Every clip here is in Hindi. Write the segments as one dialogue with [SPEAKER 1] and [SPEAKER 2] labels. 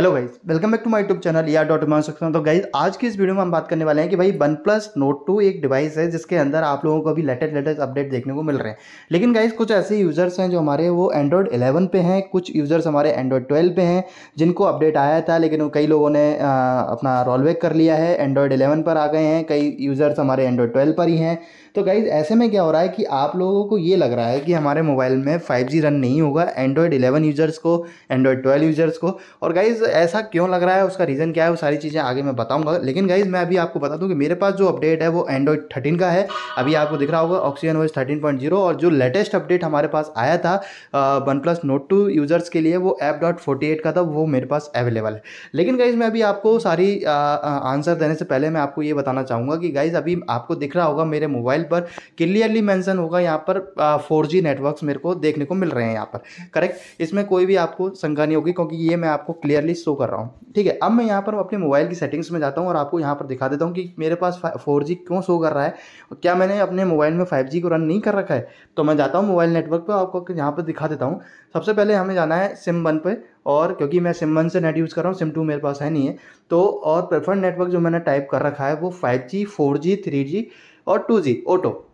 [SPEAKER 1] hello guys welcome back to my YouTube channel या डॉट मान सकते हैं तो गाइज आज की इस वीडियो में हम बात करने वाले हैं कि भाई वन प्लस नोट टू एक डिवाइस है जिसके अंदर आप लोगों को अभी लेटेस्ट लेटेस्ट अपडेट देखने को मिल रहे हैं लेकिन गाइज कुछ ऐसे यूज़र्स हैं जो हमारे वो एंड्रॉयड इलेवन पे हैं कुछ यूज़र्स हमारे एंड्रॉयड ट्वेल्व पे हैं जिनको अपडेट आया था लेकिन कई लोगों ने आ, अपना बैक कर लिया है एंड्रॉयड इलेवन पर आ गए हैं कई यूज़र्स हमारे एंड्रॉयड ट्वेल्व पर ही हैं तो गाइज ऐसे में क्या हो रहा है कि आप लोगों को ये लग रहा है कि हमारे मोबाइल में फाइव रन नहीं होगा एंड्रॉयड इलेवन यूज़र्स को एंड्रॉयड ट्वेल्व यूज़र्स को और गाइज़ ऐसा क्यों लग रहा है उसका रीज़न क्या है वो सारी चीज़ें आगे मैं बताऊंगा लेकिन गाइज मैं अभी आपको बता दूं कि मेरे पास जो अपडेट है वो एंड्रॉइड थर्टीन का है अभी आपको दिख रहा होगा oxygen OS thirteen point zero और जो लेटेस्ट अपडेट हमारे पास आया था OnePlus Nord two users के लिए वो एप डॉट फोर्टी एट का था वो मेरे पास अवेलेबल है लेकिन गाइज मैं अभी आपको सारी आंसर देने से पहले मैं आपको ये बताना चाहूँगा कि गाइज अभी आपको दिख रहा होगा मेरे मोबाइल पर क्लियरली मैंसन होगा यहाँ पर फोर जी नेटवर्क मेरे को देखने को मिल रहे हैं यहाँ पर करेक्ट इसमें कोई भी आपको शंका नहीं होगी क्योंकि ये मैं आपको क्लियरली पेज शो कर रहा हूँ ठीक है अब मैं यहाँ पर अपने मोबाइल की सेटिंग्स में जाता हूँ और आपको यहाँ पर दिखा देता हूँ कि मेरे पास फोर जी क्यों शो कर रहा है क्या मैंने अपने मोबाइल में फाइव जी को रन नहीं कर रखा है तो मैं जाता हूँ मोबाइल नेटवर्क पर आपको यहाँ पर दिखा देता हूँ सबसे पहले हमें जाना है सिम वन पर और क्योंकि मैं सिम वन से नेट यूज़ कर रहा हूँ सिम टू मेरे पास है नहीं है तो और प्रेफर्ड नेटवर्क जो मैंने टाइप कर रखा है वो five G four G three G और टू जी ऑटो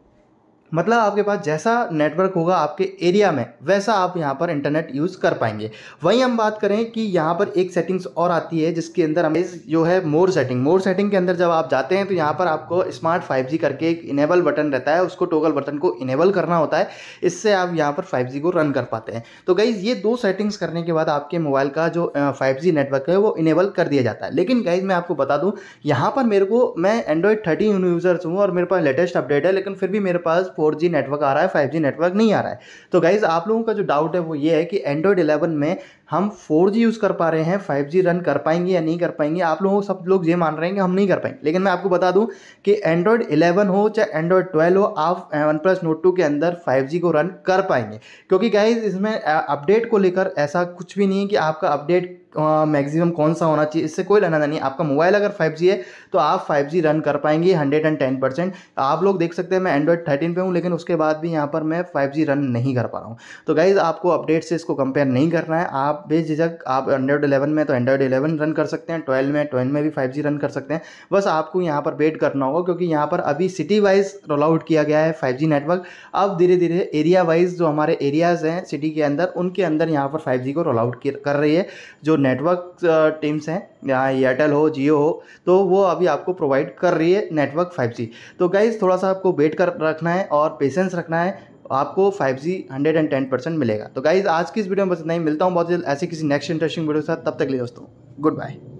[SPEAKER 1] मतलब आपके पास जैसा नेटवर्क होगा आपके एरिया में वैसा आप यहाँ पर इंटरनेट यूज़ कर पाएंगे वहीं हम बात करें कि यहाँ पर एक सेटिंग्स और आती है जिसके अंदर हमें जो है मोर सेटिंग मोर सेटिंग के अंदर जब आप जाते हैं तो यहाँ पर आपको स्मार्ट फाइव करके एक इनेबल बटन रहता है उसको टोगल बटन को इनेबल करना होता है इससे आप यहाँ पर फाइव को रन कर पाते हैं तो गाइज़ ये दो सेटिंग्स करने के बाद आपके मोबाइल का जो फाइव नेटवर्क है वो इनेबल कर दिया जाता है लेकिन गाइज़ मैं आपको बता दूँ यहाँ पर मेरे को मैं एंड्रॉयड थर्टीन यूज़र्स हूँ और मेरे पास लेटेस्ट अपडेट है लेकिन फिर भी मेरे पास फोर नेटवर्क आ रहा है फाइव जी नेटवर्क नहीं आ रहा है तो गाइज़ आप लोगों का जो डाउट है वो ये है कि एंड्रॉयड इलेवन में हम फोर जी यूज़ कर पा रहे हैं फाइव जी रन कर पाएंगे या नहीं कर पाएंगे आप लोगों सब लोग ये मान रहे हैं कि हम नहीं कर पाएंगे लेकिन मैं आपको बता दूं कि एंड्रॉयड इलेवन हो चाहे एंड्रॉयड ट्वेल्व हो आप वन प्लस नोट टू के अंदर फाइव जी को रन कर पाएंगे क्योंकि गाइज इसमें अपडेट को लेकर ऐसा कुछ भी नहीं है कि आपका अपडेट मैक्सिमम कौन सा होना चाहिए इससे कोई लेना नहीं आपका मोबाइल अगर 5G है तो आप 5G रन कर पाएंगे 110 परसेंट आप लोग देख सकते हैं मैं एंड्रॉयड 13 पे हूँ लेकिन उसके बाद भी यहाँ पर मैं 5G रन नहीं कर पा रहा हूँ तो गाइज़ आपको अपडेट से इसको कंपेयर नहीं करना है आप बेझिझक आप एंड्रॉयड इलेवन में तो एंड्रॉयड इलेवन रन कर सकते हैं ट्वेल्व में ट्वेल्व में भी फाइव रन कर सकते हैं बस आपको यहाँ पर वेट करना होगा क्योंकि यहाँ पर अभी सिटी वाइज रोल आउट किया गया है फाइव नेटवर्क अब धीरे धीरे एरिया वाइज जो हमारे एरियाज़ हैं सिटी के अंदर उनके अंदर यहाँ पर फाइव को रोल आउट कर रही है जो नेटवर्क टीम्स uh, हैं यहाँ एयरटेल हो जियो हो तो वो अभी आपको प्रोवाइड कर रही है नेटवर्क 5G तो गाइज़ थोड़ा सा आपको वेट कर रखना है और पेशेंस रखना है आपको 5G 110 परसेंट मिलेगा तो गाइज़ आज की इस वीडियो में बस नहीं मिलता हूँ बहुत जल्द ऐसे किसी नेक्स्ट इंटरेस्टिंग वीडियो के साथ तब तक लिए दोस्तों गुड बाय